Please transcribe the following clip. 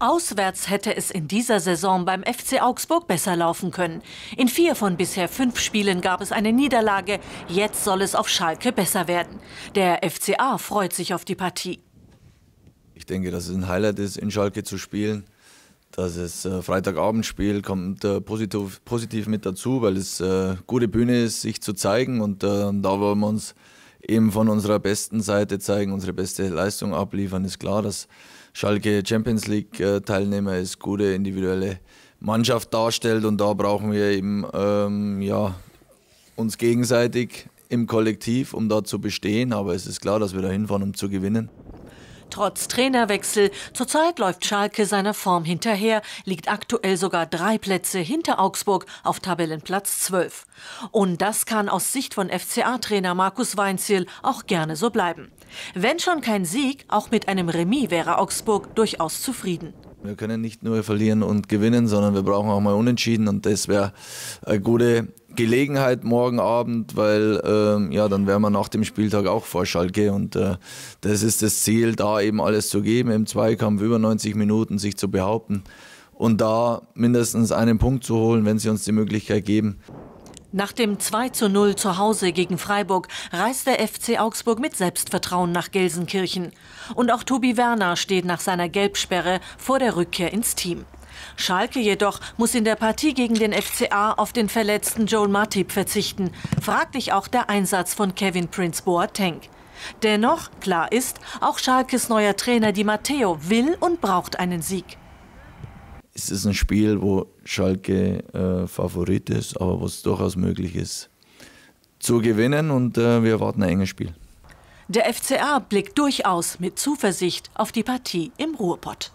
Auswärts hätte es in dieser Saison beim FC Augsburg besser laufen können. In vier von bisher fünf Spielen gab es eine Niederlage. Jetzt soll es auf Schalke besser werden. Der FCA freut sich auf die Partie. Ich denke, dass es ein Highlight ist, in Schalke zu spielen. Das es äh, Freitagabendspiel kommt äh, positiv, positiv, mit dazu, weil es äh, gute Bühne ist, sich zu zeigen. Und äh, da wollen wir uns eben von unserer besten Seite zeigen, unsere beste Leistung abliefern. Ist klar, dass Schalke Champions League äh, Teilnehmer ist, gute individuelle Mannschaft darstellt und da brauchen wir eben ähm, ja, uns gegenseitig im Kollektiv, um da zu bestehen. Aber es ist klar, dass wir da hinfahren, um zu gewinnen. Trotz Trainerwechsel, zurzeit läuft Schalke seiner Form hinterher, liegt aktuell sogar drei Plätze hinter Augsburg auf Tabellenplatz 12. Und das kann aus Sicht von FCA-Trainer Markus Weinziel auch gerne so bleiben. Wenn schon kein Sieg, auch mit einem Remis wäre Augsburg durchaus zufrieden. Wir können nicht nur verlieren und gewinnen, sondern wir brauchen auch mal Unentschieden und das wäre eine gute Gelegenheit morgen Abend, weil ähm, ja, dann wären wir nach dem Spieltag auch vor Schalke und äh, das ist das Ziel, da eben alles zu geben, im Zweikampf über 90 Minuten sich zu behaupten und da mindestens einen Punkt zu holen, wenn sie uns die Möglichkeit geben. Nach dem 2 zu 0 zu Hause gegen Freiburg reist der FC Augsburg mit Selbstvertrauen nach Gelsenkirchen. Und auch Tobi Werner steht nach seiner Gelbsperre vor der Rückkehr ins Team. Schalke jedoch muss in der Partie gegen den FCA auf den verletzten Joel Matip verzichten. Fraglich auch der Einsatz von Kevin Prince Boateng. Dennoch, klar ist, auch Schalkes neuer Trainer Di Matteo will und braucht einen Sieg. Es ist ein Spiel, wo Schalke äh, Favorit ist, aber wo es durchaus möglich ist zu gewinnen und äh, wir erwarten ein enges Spiel. Der FCA blickt durchaus mit Zuversicht auf die Partie im Ruhrpott.